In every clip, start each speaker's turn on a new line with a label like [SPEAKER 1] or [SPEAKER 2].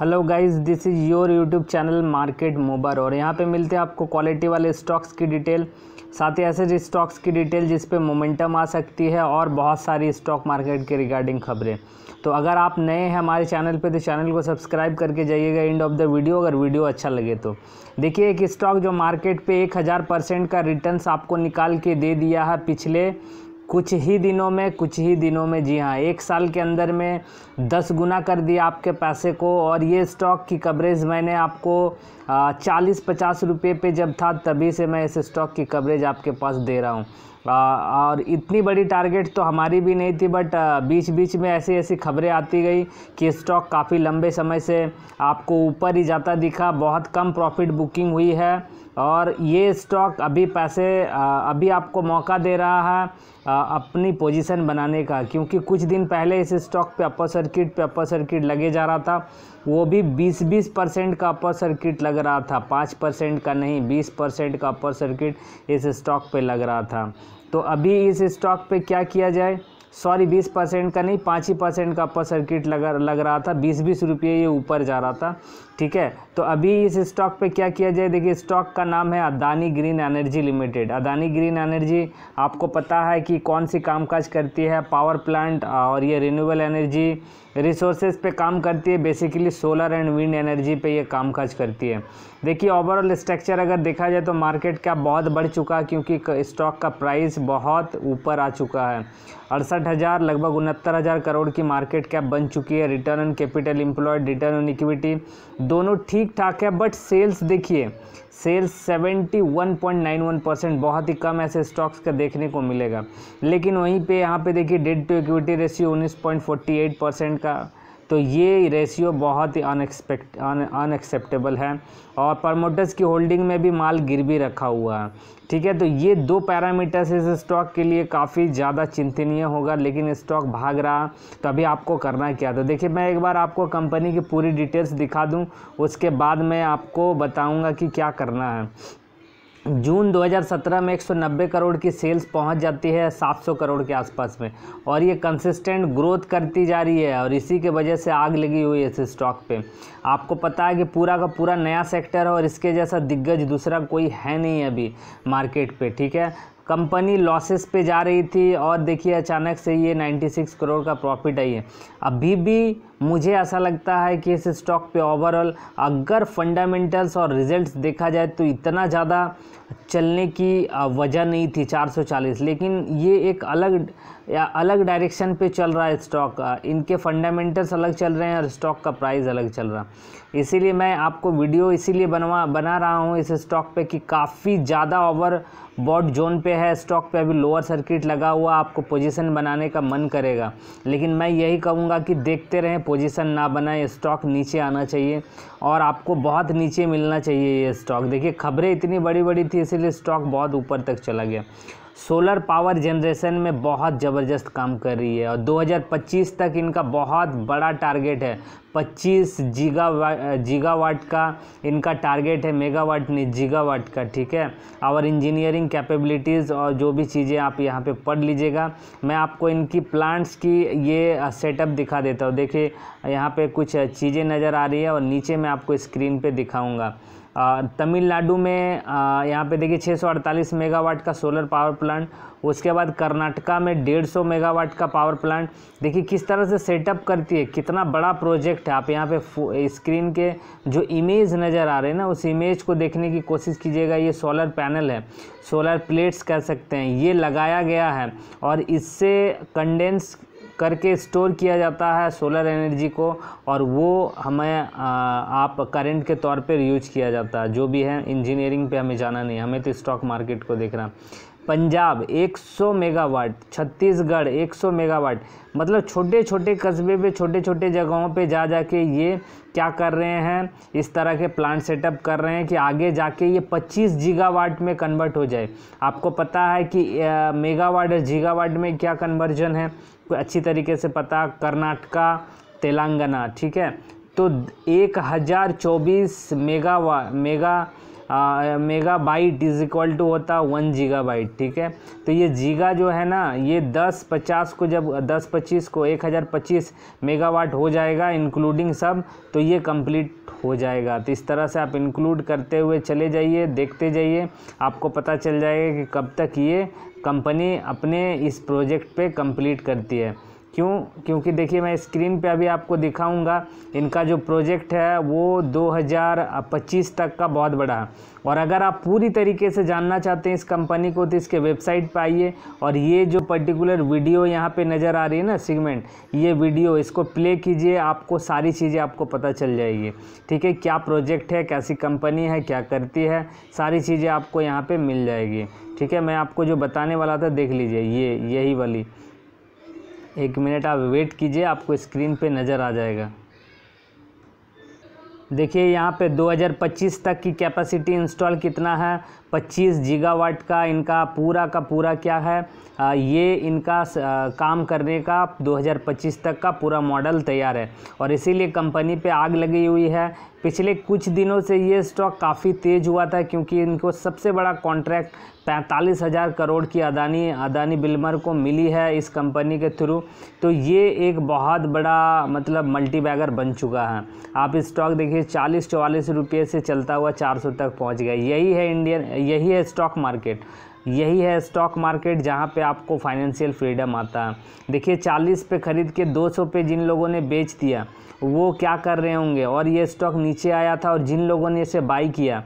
[SPEAKER 1] hello guys this is your YouTube channel market मोबर और यहाँ पे मिलते हैं आपको क्वालिटी वाले स्टॉक्स की डिटेल साथ ही ऐसे स्टॉक्स की डिटेल जिस पे मोमेंटम आ सकती है और बहुत सारी स्टॉक मार्केट के रिगार्डिंग खबरें तो अगर आप नए हैं हमारे चैनल पे तो चैनल को सब्सक्राइब करके जाइएगा एंड ऑफ द वीडियो अगर वीडियो अच्छा लगे तो देखिए एक स्टॉक जो मार्केट पे एक हज़ार परसेंट का रिटर्न आपको निकाल के दे दिया है पिछले कुछ ही दिनों में कुछ ही दिनों में जी हाँ एक साल के अंदर में दस गुना कर दिया आपके पैसे को और ये स्टॉक की कवरेज मैंने आपको चालीस पचास रुपये पे जब था तभी से मैं इस स्टॉक की कवरेज आपके पास दे रहा हूँ और इतनी बड़ी टारगेट तो हमारी भी नहीं थी बट बीच बीच में ऐसी ऐसी खबरें आती गई कि स्टॉक काफ़ी लंबे समय से आपको ऊपर ही जाता दिखा बहुत कम प्रॉफिट बुकिंग हुई है और ये स्टॉक अभी पैसे अभी आपको मौका दे रहा है अपनी पोजीशन बनाने का क्योंकि कुछ दिन पहले इस स्टॉक पे अपर सर्किट पे अपर सर्किट लगे जा रहा था वो भी 20-20 परसेंट का अपर सर्किट लग रहा था 5 परसेंट का नहीं 20 परसेंट का अपर सर्किट इस स्टॉक पे लग रहा था तो अभी इस स्टॉक पे क्या किया जाए सॉरी बीस परसेंट का नहीं पाँच ही परसेंट का अपर सर्किट लगा लग रहा था बीस बीस रुपये ये ऊपर जा रहा था ठीक है तो अभी इस स्टॉक पे क्या किया जाए देखिए स्टॉक का नाम है Adani Green Energy Limited Adani Green Energy आपको पता है कि कौन सी कामकाज करती है पावर प्लांट और ये रिन्यूएबल एनर्जी रिसोर्सेज पे काम करती है basically solar and wind energy पे ये कामकाज करती है देखिए ओवरऑल स्ट्रक्चर अगर देखा जाए तो मार्केट क्या बहुत बढ़ चुका है क्योंकि स्टॉक का प्राइस बहुत ऊपर आ चुका है अड़सठ हज़ार लगभग उनहत्तर हज़ार करोड़ की मार्केट कैप बन चुकी है return on capital employed return on equity दोनों ठीक ठाक है बट सेल्स देखिए sales seventy one point nine one percent बहुत ही कम ऐसे स्टॉक्स का देखने को मिलेगा लेकिन वहीं पे यहाँ पे देखिए डेड टू इक्विटी रेशियो उन्नीस पॉइंट फोर्टी एट परसेंट का तो ये रेशियो बहुत ही अनएक्सपेक्ट अनएक्सेप्टेबल है और प्रमोटर्स की होल्डिंग में भी माल गिर भी रखा हुआ है ठीक है तो ये दो पैरामीटर्स इस स्टॉक के लिए काफ़ी ज़्यादा चिंतनीय होगा लेकिन स्टॉक भाग रहा तो अभी आपको करना क्या तो देखिए मैं एक बार आपको कंपनी की पूरी डिटेल्स दिखा दूँ उसके बाद मैं आपको बताऊँगा कि क्या करना है जून 2017 में 190 करोड़ की सेल्स पहुंच जाती है 700 करोड़ के आसपास में और ये कंसिस्टेंट ग्रोथ करती जा रही है और इसी के वजह से आग लगी हुई है इस स्टॉक पे आपको पता है कि पूरा का पूरा नया सेक्टर है और इसके जैसा दिग्गज दूसरा कोई है नहीं अभी मार्केट पे ठीक है कंपनी लॉसेस पे जा रही थी और देखिए अचानक से ये 96 करोड़ का प्रॉफिट आई है अभी भी मुझे ऐसा लगता है कि इस स्टॉक पे ओवरऑल अगर फंडामेंटल्स और रिजल्ट्स देखा जाए तो इतना ज़्यादा चलने की वजह नहीं थी 440 लेकिन ये एक अलग या अलग डायरेक्शन पे चल रहा है स्टॉक इनके फंडामेंटल्स अलग चल रहे हैं और स्टॉक का प्राइस अलग चल रहा है इसीलिए मैं आपको वीडियो इसीलिए बनवा बना रहा हूँ इस स्टॉक पे कि काफ़ी ज़्यादा ओवर बॉड जोन पे है स्टॉक पे अभी लोअर सर्किट लगा हुआ आपको पोजीशन बनाने का मन करेगा लेकिन मैं यही कहूँगा कि देखते रहें पोजीशन ना बनाए स्टॉक नीचे आना चाहिए और आपको बहुत नीचे मिलना चाहिए ये स्टॉक देखिए खबरें इतनी बड़ी बड़ी थी इसीलिए स्टॉक बहुत ऊपर तक चला गया सोलर पावर जनरेशन में बहुत ज़बरदस्त काम कर रही है और 2025 तक इनका बहुत बड़ा टारगेट है 25 जीगा जीगावाट का इनका टारगेट है मेगावाट नहीं जीगावाट का ठीक है और इंजीनियरिंग कैपेबिलिटीज़ और जो भी चीज़ें आप यहाँ पे पढ़ लीजिएगा मैं आपको इनकी प्लांट्स की ये सेटअप दिखा देता हूँ देखिए यहाँ पे कुछ चीज़ें नज़र आ रही है और नीचे मैं आपको स्क्रीन पर दिखाऊँगा तमिलनाडु में यहाँ पे देखिए 648 मेगावाट का सोलर पावर प्लांट उसके बाद कर्नाटका में 150 मेगावाट का पावर प्लांट देखिए किस तरह से सेटअप करती है कितना बड़ा प्रोजेक्ट है आप यहाँ पे स्क्रीन के जो इमेज नज़र आ रहे हैं ना उस इमेज को देखने की कोशिश कीजिएगा ये सोलर पैनल है सोलर प्लेट्स कह सकते हैं ये लगाया गया है और इससे कंडेंस करके स्टोर किया जाता है सोलर एनर्जी को और वो हमें आप करंट के तौर पर यूज किया जाता है जो भी है इंजीनियरिंग पे हमें जाना नहीं हमें तो स्टॉक मार्केट को देखना पंजाब 100 मेगावाट छत्तीसगढ़ 100 मेगावाट मतलब छोटे छोटे कस्बे पे छोटे छोटे जगहों पे जा जा के ये क्या कर रहे हैं इस तरह के प्लांट सेटअप कर रहे हैं कि आगे जाके ये 25 जीगावाट में कन्वर्ट हो जाए आपको पता है कि मेगावाट और जीगावाट में क्या कन्वर्जन है कोई अच्छी तरीके से पता कर्नाटका तेलंगाना ठीक है तो एक हज़ार चौबीस मेगावा mega megabyte is equal to होता वन जीगा बाइट ठीक है तो ये जीगा जो है ना ये दस पचास को जब दस पच्चीस को एक हज़ार पच्चीस मेगावाट हो जाएगा इंक्लूडिंग सब तो ये कंप्लीट हो जाएगा तो इस तरह से आप इंक्लूड करते हुए चले जाइए देखते जाइए आपको पता चल जाएगा कि कब तक ये कंपनी अपने इस प्रोजेक्ट पे कंप्लीट करती है क्यों क्योंकि देखिए मैं स्क्रीन पे अभी आपको दिखाऊंगा इनका जो प्रोजेक्ट है वो 2025 तक का बहुत बड़ा है और अगर आप पूरी तरीके से जानना चाहते हैं इस कंपनी को तो इसके वेबसाइट पर आइए और ये जो पर्टिकुलर वीडियो यहाँ पे नज़र आ रही है ना सीगमेंट ये वीडियो इसको प्ले कीजिए आपको सारी चीज़ें आपको पता चल जाएगी ठीक है क्या प्रोजेक्ट है कैसी कंपनी है क्या करती है सारी चीज़ें आपको यहाँ पर मिल जाएगी ठीक है मैं आपको जो बताने वाला था देख लीजिए ये यही वाली एक मिनट आप वेट कीजिए आपको स्क्रीन पे नज़र आ जाएगा देखिए यहाँ पे 2025 तक की कैपेसिटी इंस्टॉल कितना है 25 जीगावाट का इनका पूरा का पूरा क्या है आ, ये इनका आ, काम करने का 2025 तक का पूरा मॉडल तैयार है और इसीलिए कंपनी पे आग लगी हुई है पिछले कुछ दिनों से ये स्टॉक काफ़ी तेज़ हुआ था क्योंकि इनको सबसे बड़ा कॉन्ट्रैक्ट पैंतालीस हज़ार करोड़ की अदानी अदानी बिलमर को मिली है इस कंपनी के थ्रू तो ये एक बहुत बड़ा मतलब मल्टी बैगर बन चुका है आप स्टॉक देखिए चालीस चौवालीस रुपये से चलता हुआ चार सौ तक पहुँच गया यही है इंडियन यही है स्टॉक मार्केट यही है स्टॉक मार्केट जहाँ पे आपको फाइनेंशियल फ्रीडम आता है देखिए चालीस पे ख़रीद के सौ पे जिन लोगों ने बेच दिया वो क्या कर रहे होंगे और ये स्टॉक नीचे आया था और जिन लोगों ने इसे बाई किया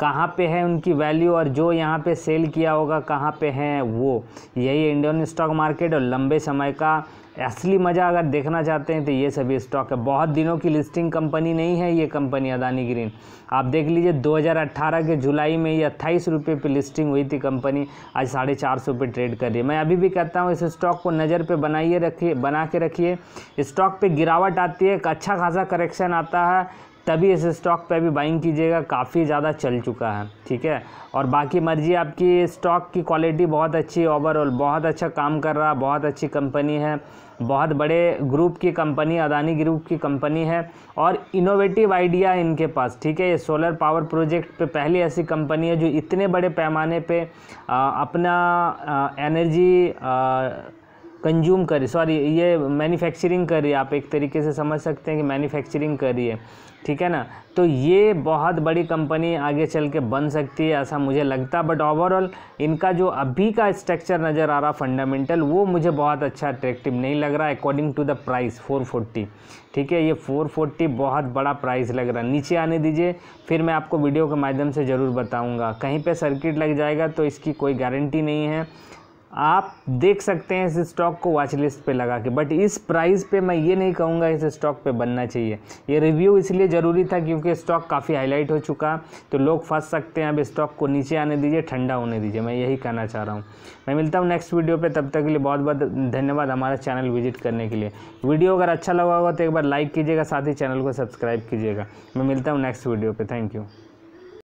[SPEAKER 1] कहाँ पे है उनकी वैल्यू और जो यहाँ पे सेल किया होगा कहाँ पे हैं वो यही इंडियन स्टॉक मार्केट और लंबे समय का असली मज़ा अगर देखना चाहते हैं तो ये सभी स्टॉक है बहुत दिनों की लिस्टिंग कंपनी नहीं है ये कंपनी अदानी ग्रीन आप देख लीजिए 2018 के जुलाई में ये अट्ठाईस रुपये पर लिस्टिंग हुई थी कंपनी आज साढ़े चार सौ पे ट्रेड कर रही है मैं अभी भी कहता हूँ इस स्टॉक को नज़र पे बनाइए रखिए बना के रखिए स्टॉक पे गिरावट आती है एक अच्छा खासा करेक्शन आता है तभी इस स्टॉक पे भी बाइंग कीजिएगा काफ़ी ज़्यादा चल चुका है ठीक है और बाकी मर्जी आपकी स्टॉक की क्वालिटी बहुत अच्छी ओवरऑल बहुत अच्छा काम कर रहा बहुत अच्छी कंपनी है बहुत बड़े ग्रुप की कंपनी अदानी ग्रुप की कंपनी है और इनोवेटिव आइडिया है इनके पास ठीक है ये सोलर पावर प्रोजेक्ट पे पहली ऐसी कंपनी है जो इतने बड़े पैमाने पे आ, अपना आ, एनर्जी आ, कंज्यूम कर रही सॉरी ये मैन्युफैक्चरिंग कर रही है आप एक तरीके से समझ सकते हैं कि मैन्युफैक्चरिंग कर रही है ठीक है ना तो ये बहुत बड़ी कंपनी आगे चल के बन सकती है ऐसा मुझे लगता है बट ओवरऑल इनका जो अभी का स्ट्रक्चर नज़र आ रहा फंडामेंटल वो मुझे बहुत अच्छा अट्रैक्टिव नहीं लग रहा अकॉर्डिंग टू द प्राइस 440 ठीक है ये 440 बहुत बड़ा प्राइस लग रहा है नीचे आने दीजिए फिर मैं आपको वीडियो के माध्यम से ज़रूर बताऊँगा कहीं पर सर्किट लग जाएगा तो इसकी कोई गारंटी नहीं है आप देख सकते हैं इस स्टॉक को वॉच लिस्ट पर लगा के बट इस प्राइस पे मैं ये नहीं कहूँगा इस स्टॉक पे बनना चाहिए ये रिव्यू इसलिए ज़रूरी था क्योंकि स्टॉक काफ़ी हाईलाइट हो चुका तो लोग फंस सकते हैं अब स्टॉक को नीचे आने दीजिए ठंडा होने दीजिए मैं यही कहना चाह रहा हूँ मैं मिलता हूँ नेक्स्ट वीडियो पर तब तक के लिए बहुत बहुत धन्यवाद हमारा चैनल विजिट करने के लिए वीडियो अगर अच्छा लगा होगा तो एक बार लाइक कीजिएगा साथ ही चैनल को सब्सक्राइब कीजिएगा मैं मिलता हूँ नेक्स्ट वीडियो पर थैंक यू